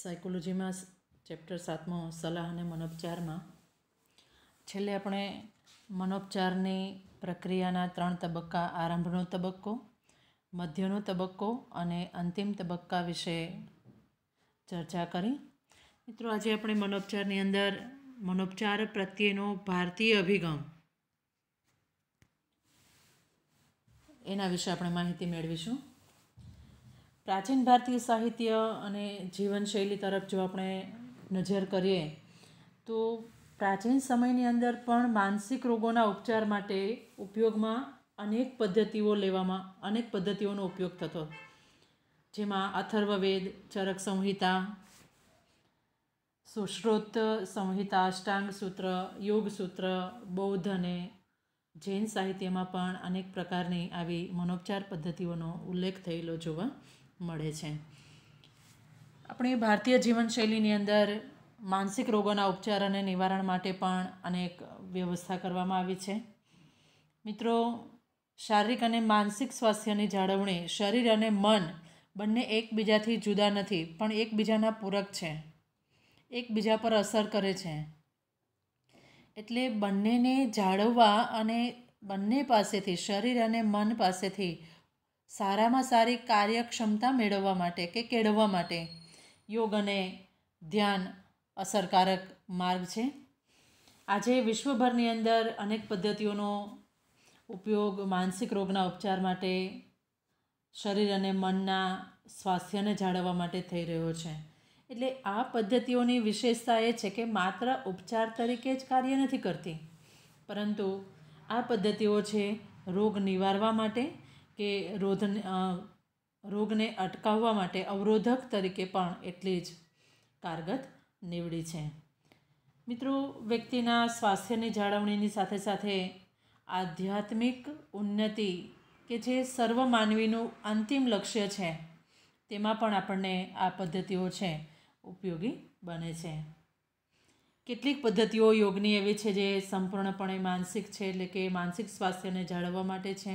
સાયકોલોજીમાં chapter સાતમો સલાહ અને મનોપચારમાં છેલ્લે આપણે મનોપચારની પ્રક્રિયાના ત્રણ તબક્કા આરંભનો તબક્કો મધ્યનો તબક્કો અને અંતિમ તબક્કા વિશે ચર્ચા કરી મિત્રો આજે આપણે મનોપચારની અંદર મનોપચાર પ્રત્યેનો ભારતીય અભિગમ એના વિશે આપણે માહિતી મેળવીશું પ્રાચીન ભારતીય સાહિત્ય અને જીવનશૈલી તરફ જો આપણે નજર કરીએ તો પ્રાચીન સમયની અંદર પણ માનસિક રોગોના ઉપચાર માટે ઉપયોગમાં અનેક પદ્ધતિઓ લેવામાં અનેક પદ્ધતિઓનો ઉપયોગ થતો જેમાં અથર્વવેદ ચરક સંહિતા સુશ્રોત સંહિતા અષ્ટાંગ સૂત્ર યોગ સૂત્ર બૌદ્ધ અને જૈન સાહિત્યમાં પણ અનેક પ્રકારની આવી મનોપચાર પદ્ધતિઓનો ઉલ્લેખ થયેલો જોવા મળે છે આપણી ભારતીય જીવનશૈલીની અંદર માનસિક રોગોના ઉપચાર અને નિવારણ માટે પણ અનેક વ્યવસ્થા કરવામાં આવી છે મિત્રો શારીરિક અને માનસિક સ્વાસ્થ્યની જાળવણી શરીર અને મન બંને એકબીજાથી જુદા નથી પણ એકબીજાના પૂરક છે એકબીજા પર અસર કરે છે એટલે બંનેને જાળવવા અને બંને પાસેથી શરીર અને મન પાસેથી સારામાં સારી કાર્યક્ષમતા મેળવવા માટે કે કેળવવા માટે યોગ અને ધ્યાન અસરકારક માર્ગ છે આજે વિશ્વભરની અંદર અનેક પદ્ધતિઓનો ઉપયોગ માનસિક રોગના ઉપચાર માટે શરીર અને મનના સ્વાસ્થ્યને જાળવવા માટે થઈ રહ્યો છે એટલે આ પદ્ધતિઓની વિશેષતા એ છે કે માત્ર ઉપચાર તરીકે જ કાર્ય નથી કરતી પરંતુ આ પદ્ધતિઓ છે રોગ નિવારવા માટે કે રોધને રોગને અટકાવવા માટે અવરોધક તરીકે પણ એટલી જ કારગત નીવડી છે મિત્રો વ્યક્તિના સ્વાસ્થ્યની જાળવણીની સાથે સાથે આધ્યાત્મિક ઉન્નતિ કે જે સર્વ માનવીનું અંતિમ લક્ષ્ય છે તેમાં પણ આપણને આ પદ્ધતિઓ છે ઉપયોગી બને છે કેટલીક પદ્ધતિઓ યોગની એવી છે જે સંપૂર્ણપણે માનસિક છે એટલે કે માનસિક સ્વાસ્થ્યને જાળવવા માટે છે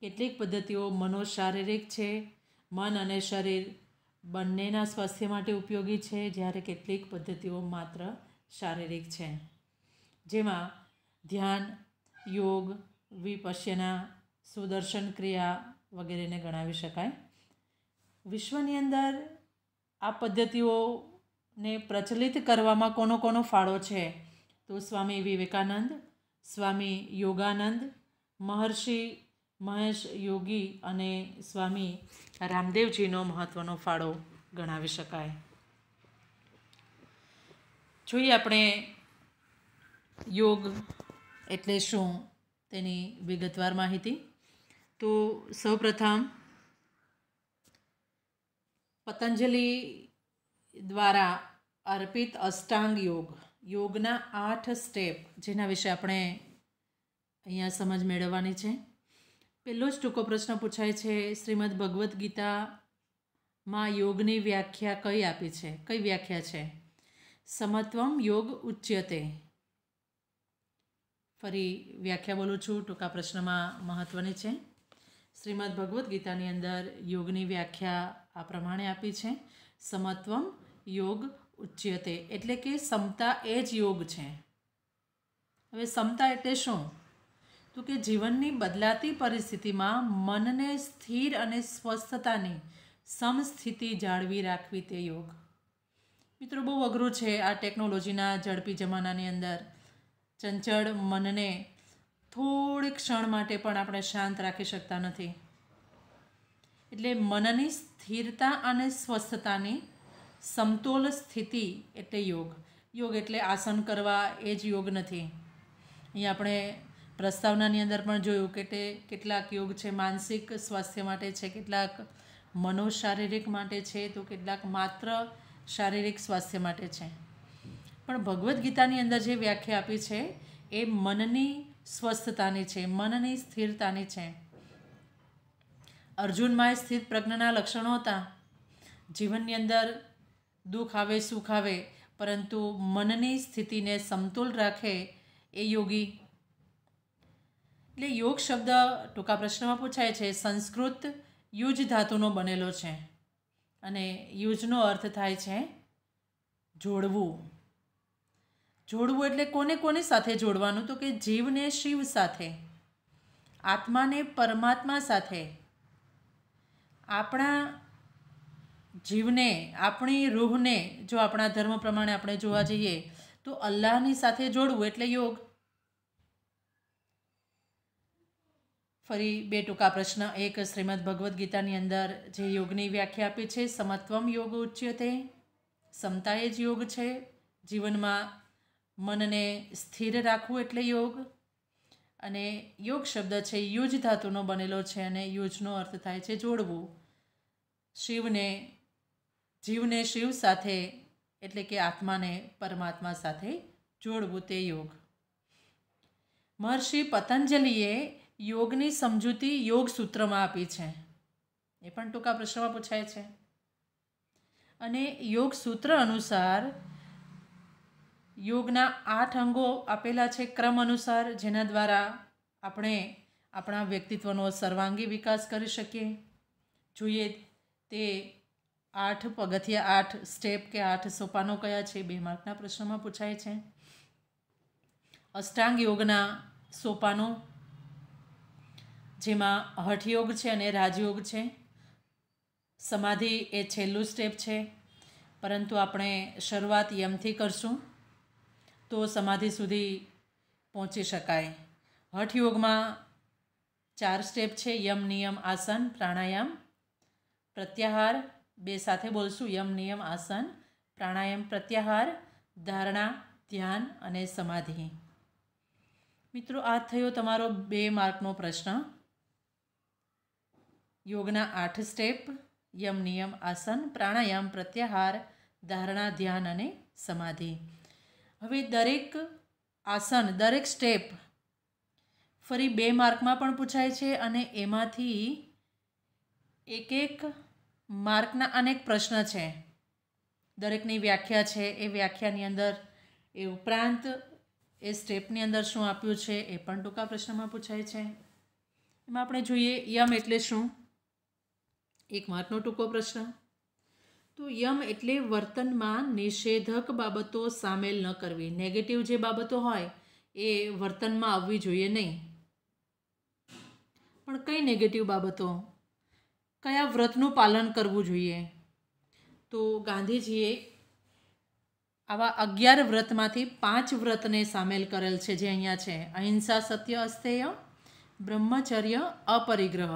કેટલીક પદ્ધતિઓ મનોશારીરિક છે મન અને શરીર બંનેના સ્વાસ્થ્ય માટે ઉપયોગી છે જ્યારે કેટલીક પદ્ધતિઓ માત્ર શારીરિક છે જેમાં ધ્યાન યોગ વિપશ્યના સુદર્શન ક્રિયા વગેરેને ગણાવી શકાય વિશ્વની અંદર આ પદ્ધતિઓને પ્રચલિત કરવામાં કોનો કોનો ફાળો છે તો સ્વામી વિવેકાનંદ સ્વામી યોગાનંદ મહર્ષિ મહેશ યોગી અને સ્વામી રામદેવજીનો મહત્ત્વનો ફાળો ગણાવી શકાય જોઈએ આપણે યોગ એટલે શું તેની વિગતવાર માહિતી તો સૌપ્રથમ પતંજલિ દ્વારા અર્પિત અષ્ટાંગ યોગ યોગના આઠ સ્ટેપ જેના વિશે આપણે અહીંયા સમજ મેળવવાની છે પહેલો જ ટૂંકો પ્રશ્ન પૂછાય છે શ્રીમદ ભગવદ્ ગીતામાં યોગની વ્યાખ્યા કઈ આપી છે કઈ વ્યાખ્યા છે સમત્વમ યોગ ઉચ્યતે ફરી વ્યાખ્યા બોલું છું ટૂંકા પ્રશ્નમાં મહત્ત્વની છે શ્રીમદ ભગવદ્ ગીતાની અંદર યોગની વ્યાખ્યા આ પ્રમાણે આપી છે સમત્વમ યોગ ઉચ્યતે એટલે કે સમતા એ જ યોગ છે હવે સમતા એટલે શું તો કે જીવનની બદલાતી પરિસ્થિતિમાં મનને સ્થિર અને સ્વસ્થતાની સમસ્થિતિ જાળવી રાખવી તે યોગ મિત્રો બહુ અઘરું છે આ ટેકનોલોજીના ઝડપી જમાનાની અંદર ચંચળ મનને થોડી ક્ષણ માટે પણ આપણે શાંત રાખી શકતા નથી એટલે મનની સ્થિરતા અને સ્વસ્થતાની સમતોલ સ્થિતિ એટલે યોગ યોગ એટલે આસન કરવા એ જ યોગ નથી અહીં આપણે પ્રસ્તાવનાની અંદર પણ જોયું કે તે કેટલાક યોગ છે માનસિક સ્વાસ્થ્ય માટે છે કેટલાક મનોશારીરિક માટે છે તો કેટલાક માત્ર શારીરિક સ્વાસ્થ્ય માટે છે પણ ભગવદ્ ગીતાની અંદર જે વ્યાખ્યા આપી છે એ મનની સ્વસ્થતાની છે મનની સ્થિરતાની છે અર્જુનમાં સ્થિર પ્રજ્ઞના લક્ષણો હતા જીવનની અંદર દુઃખ આવે સુખ આવે પરંતુ મનની સ્થિતિને સમતુલ રાખે એ યોગી એટલે યોગ શબ્દ ટૂંકા પ્રશ્નમાં પૂછાય છે સંસ્કૃત યુજ ધાતુનો બનેલો છે અને યુજનો અર્થ થાય છે જોડવું જોડવું એટલે કોને કોને સાથે જોડવાનું તો કે જીવને શિવ સાથે આત્માને પરમાત્મા સાથે આપણા જીવને આપણી રૂહને જો આપણા ધર્મ પ્રમાણે આપણે જોવા જઈએ તો અલ્લાહની સાથે જોડવું એટલે યોગ ફરી બે ટૂંકા પ્રશ્ન એક શ્રીમદ ભગવદ્ ગીતાની અંદર જે યોગની વ્યાખ્યા આપી છે સમત્વમ યોગ ઉચ્યતે સમતા એ જ યોગ છે જીવનમાં મનને સ્થિર રાખવું એટલે યોગ અને યોગ શબ્દ છે યુજ ધાતુનો બનેલો છે અને યુજનો અર્થ થાય છે જોડવું શિવને જીવને શિવ સાથે એટલે કે આત્માને પરમાત્મા સાથે જોડવું તે યોગ મહર્ષિ પતંજલિએ યોગની સમજૂતી યોગ સૂત્રમાં આપી છે એ પણ ટૂંકા પ્રશ્નમાં પૂછાય છે અને યોગ સૂત્ર અનુસાર યોગના આઠ અંગો આપેલા છે ક્રમ અનુસાર જેના દ્વારા આપણે આપણા વ્યક્તિત્વનો સર્વાંગી વિકાસ કરી શકીએ જોઈએ તે આઠ પગથિયા આઠ સ્ટેપ કે આઠ સોપાનો કયા છે બે માર્કના પ્રશ્નમાં પૂછાય છે અષ્ટાંગ યોગના સોપાનો જેમાં હઠયોગ છે અને રાજયોગ છે સમાધિ એ છેલ્લું સ્ટેપ છે પરંતુ આપણે શરૂઆત યમથી કરશું તો સમાધિ સુધી પહોંચી શકાય હઠયોગમાં ચાર સ્ટેપ છે યમ નિયમ આસન પ્રાણાયામ પ્રત્યાહાર બે સાથે બોલશું યમ નિયમ આસન પ્રાણાયામ પ્રત્યાહાર ધારણા ધ્યાન અને સમાધિ મિત્રો આ થયો તમારો બે માર્કનો પ્રશ્ન યોગના આઠ સ્ટેપ યમ નિયમ આસન પ્રાણાયામ પ્રત્યાહાર ધારણા ધ્યાન અને સમાધિ હવે દરેક આસન દરેક સ્ટેપ ફરી બે માર્કમાં પણ પૂછાય છે અને એમાંથી એક એક માર્કના અનેક પ્રશ્ન છે દરેકની વ્યાખ્યા છે એ વ્યાખ્યાની અંદર એ ઉપરાંત એ સ્ટેપની અંદર શું આપ્યું છે એ પણ ટૂંકા પ્રશ્નમાં પૂછાય છે એમાં આપણે જોઈએ યમ એટલે શું એક માર્કનો ટૂંકો પ્રશ્ન તો યમ એટલે વર્તનમાં નિષેધક બાબતો સામેલ ન કરવી નેગેટિવ જે બાબતો હોય એ વર્તનમાં આવવી જોઈએ નહીં પણ કઈ નેગેટિવ બાબતો કયા વ્રતનું પાલન કરવું જોઈએ તો ગાંધીજીએ આવા અગિયાર વ્રતમાંથી પાંચ વ્રતને સામેલ કરેલ છે જે અહીંયા છે અહિંસા સત્ય અસ્તેય બ્રહ્મચર્ય અપરિગ્રહ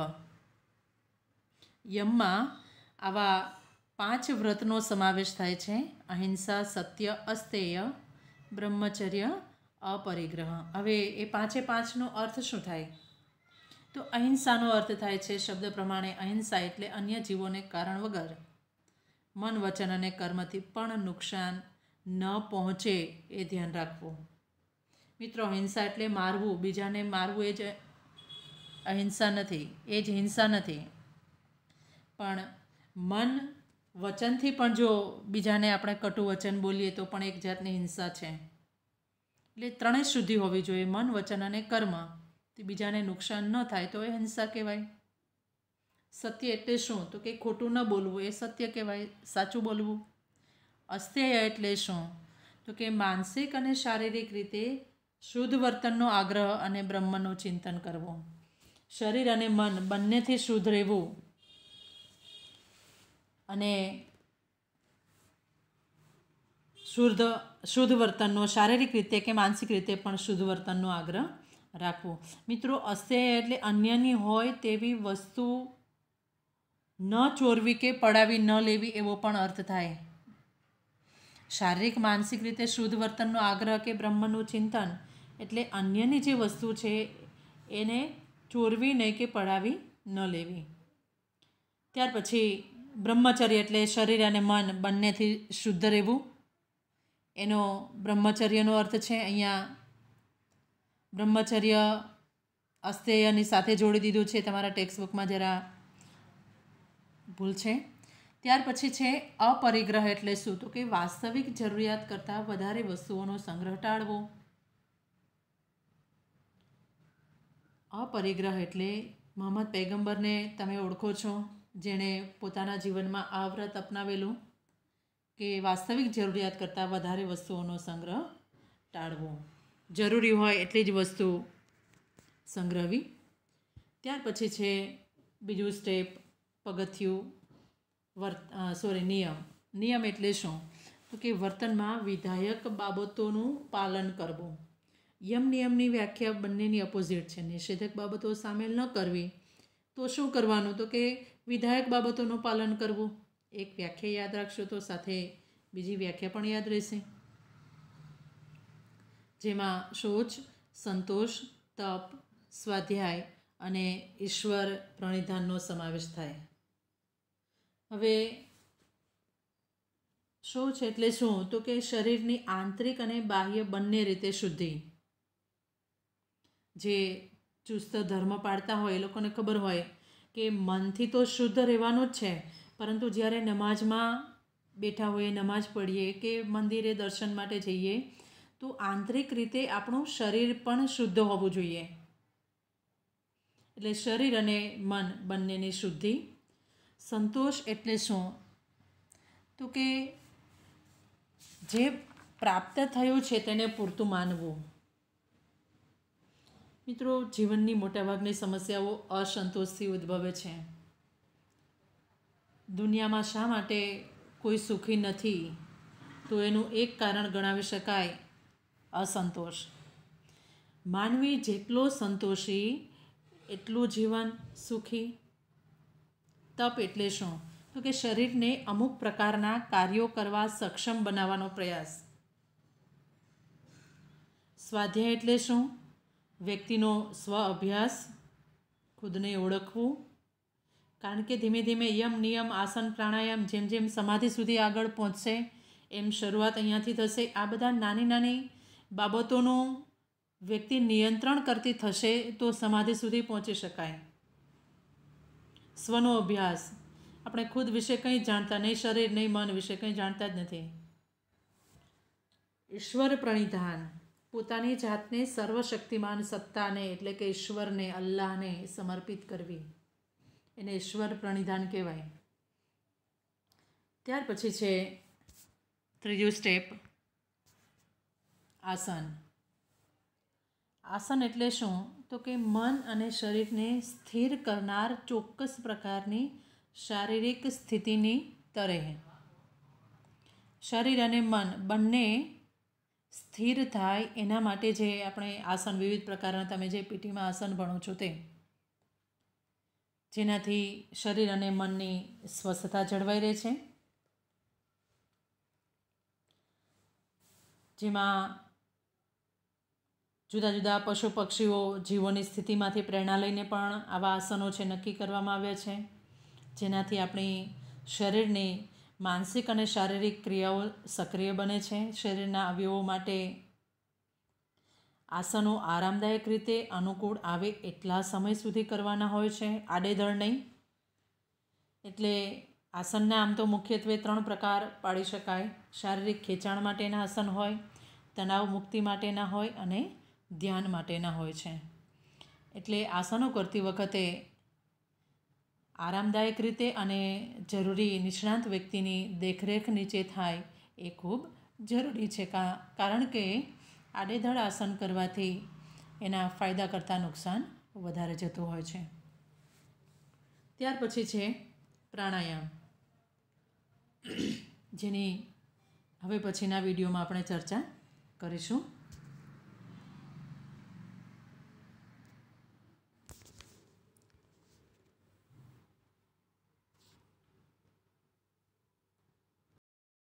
યમમાં આવા પાંચ વ્રતનો સમાવેશ થાય છે અહિંસા સત્ય અસ્તેય બ્રહ્મચર્ય અપરિગ્રહ હવે એ પાંચે પાંચનો અર્થ શું થાય તો અહિંસાનો અર્થ થાય છે શબ્દ પ્રમાણે અહિંસા એટલે અન્ય જીવોને કારણ વગર મન વચન અને કર્મથી પણ નુકસાન ન પહોંચે એ ધ્યાન રાખવું મિત્રો અહિંસા એટલે મારવું બીજાને મારવું એ જ અહિંસા નથી એ જ હિંસા નથી પણ મન વચનથી પણ જો બીજાને આપણે કટુ વચન બોલીએ તો પણ એક જાતની હિંસા છે એટલે ત્રણેય શુદ્ધિ હોવી જોઈએ મન વચન અને કર્મ તે બીજાને નુકસાન ન થાય તો એ હિંસા કહેવાય સત્ય એટલે શું તો કે ખોટું ન બોલવું એ સત્ય કહેવાય સાચું બોલવું અસ્થેય એટલે શું તો કે માનસિક અને શારીરિક રીતે શુદ્ધ વર્તનનો આગ્રહ અને બ્રહ્મનું ચિંતન કરવું શરીર અને મન બંનેથી શુદ્ધ રહેવું અને શુદ્ધ શુદ્ધ વર્તનનો શારીરિક રીતે કે માનસિક રીતે પણ શુદ્ધ વર્તનનો આગ્રહ રાખવો મિત્રો અસે એટલે અન્યની હોય તેવી વસ્તુ ન ચોરવી કે પડાવી ન લેવી એવો પણ અર્થ થાય શારીરિક માનસિક રીતે શુદ્ધ વર્તનનો આગ્રહ કે બ્રહ્મનું ચિંતન એટલે અન્યની જે વસ્તુ છે એને ચોરવી નહીં કે પડાવી ન લેવી ત્યાર પછી બ્રહ્મચર્ય એટલે શરીર અને મન બંનેથી શુદ્ધ રહેવું એનો બ્રહ્મચર્યનો અર્થ છે અહીંયા બ્રહ્મચર્ય અસ્તેયની સાથે જોડી દીધું છે તમારા ટેક્સ્ટબુકમાં જરા ભૂલ છે ત્યાર પછી છે અપરિગ્રહ એટલે શું તો કે વાસ્તવિક જરૂરિયાત કરતાં વધારે વસ્તુઓનો સંગ્રહ ટાળવો અપરિગ્રહ એટલે મોહમ્મદ પૈગંબરને તમે ઓળખો છો જેણે પોતાના જીવનમાં આ વ્રત અપનાવેલું કે વાસ્તવિક જરૂરિયાત કરતાં વધારે વસ્તુઓનો સંગ્રહ ટાળવો જરૂરી હોય એટલી જ વસ્તુ સંગ્રહવી ત્યાર પછી છે બીજું સ્ટેપ પગથિયું વર્ત સોરી નિયમ નિયમ એટલે શું તો કે વર્તનમાં વિધાયક બાબતોનું પાલન કરવું યમ નિયમની વ્યાખ્યા બંનેની અપોઝિટ છે નિષેધક બાબતો સામેલ ન કરવી તો શું કરવાનું તો કે વિધાયક બાબતોનું પાલન કરવું એક વ્યાખ્યા યાદ રાખશો તો સાથે બીજી વ્યાખ્યા પણ યાદ રહેશે જેમાં શોચ સંતોષ તપ સ્વાધ્યાય અને ઈશ્વર પ્રણિધાનનો સમાવેશ થાય હવે શોચ એટલે શું તો કે શરીરની આંતરિક અને બાહ્ય બંને રીતે શુદ્ધિ જે ચુસ્ત ધર્મ પાળતા હોય એ લોકોને ખબર હોય કે મનથી તો શુદ્ધ રહેવાનું જ છે પરંતુ જ્યારે નમાજમાં બેઠા હોઈએ નમાજ પઢીએ કે મંદિરે દર્શન માટે જઈએ તો આંતરિક રીતે આપણું શરીર પણ શુદ્ધ હોવું જોઈએ એટલે શરીર અને મન બંનેની શુદ્ધિ સંતોષ એટલે શું તો કે જે પ્રાપ્ત થયું છે તેને પૂરતું માનવું મિત્રો જીવનની મોટાભાગની સમસ્યાઓ અસંતોષથી ઉદ્ભવે છે દુનિયામાં શા માટે કોઈ સુખી નથી તો એનું એક કારણ ગણાવી શકાય અસંતોષ માનવી જેટલો સંતોષી એટલું જીવન સુખી તપ એટલે શું તો કે શરીરને અમુક પ્રકારના કાર્યો કરવા સક્ષમ બનાવવાનો પ્રયાસ સ્વાધ્યાય એટલે શું વ્યક્તિનો સ્વ અભ્યાસ ખુદને ઓળખવું કારણ કે ધીમે ધીમે યમ નિયમ આસન પ્રાણાયામ જેમ જેમ સમાધિ સુધી આગળ પહોંચશે એમ શરૂઆત અહીંયાથી થશે આ બધા નાની નાની બાબતોનું વ્યક્તિ નિયંત્રણ કરતી થશે તો સમાધિ સુધી પહોંચી શકાય સ્વનો અભ્યાસ આપણે ખુદ વિશે કંઈ જાણતા નહીં શરીર નહીં મન વિશે કંઈ જાણતા જ નથી ઈશ્વર પ્રણિધાન પોતાની જાતને સર્વશક્તિમાન સત્તાને એટલે કે ઈશ્વરને અલ્લાહને સમર્પિત કરવી એને ઈશ્વર પ્રણિધાન કહેવાય ત્યાર પછી છે ત્રીજું સ્ટેપ આસન આસન એટલે શું તો કે મન અને શરીરને સ્થિર કરનાર ચોક્કસ પ્રકારની શારીરિક સ્થિતિની તરે શરીર અને મન બંને સ્થિર થાય એના માટે જે આપણે આસન વિવિધ પ્રકારના તમે જે પીટીમાં આસન ભણો છો તે જેનાથી શરીર અને મનની સ્વસ્થતા જળવાઈ રહે છે જેમાં જુદા જુદા પશુ પક્ષીઓ જીવોની સ્થિતિમાંથી પ્રેરણા લઈને પણ આવા આસનો છે નક્કી કરવામાં આવ્યા છે જેનાથી આપણી શરીરની માનસિક અને શારીરિક ક્રિયાઓ સક્રિય બને છે શરીરના અવયવો માટે આસનો આરામદાયક રીતે અનુકૂળ આવે એટલા સમય સુધી કરવાના હોય છે આડેધડ નહીં એટલે આસનના આમ તો મુખ્યત્વે ત્રણ પ્રકાર પાડી શકાય શારીરિક ખેંચાણ માટેના આસન હોય તણાવ મુક્તિ માટેના હોય અને ધ્યાન માટેના હોય છે એટલે આસનો કરતી વખતે આરામદાયક રીતે અને જરૂરી નિષ્ણાંત વ્યક્તિની દેખરેખ નીચે થાય એ ખૂબ જરૂરી છે કારણ કે આડેધડ આસન કરવાથી એના ફાયદા કરતાં નુકસાન વધારે જતું હોય છે ત્યાર પછી છે પ્રાણાયામ જેની હવે પછીના વિડીયોમાં આપણે ચર્ચા કરીશું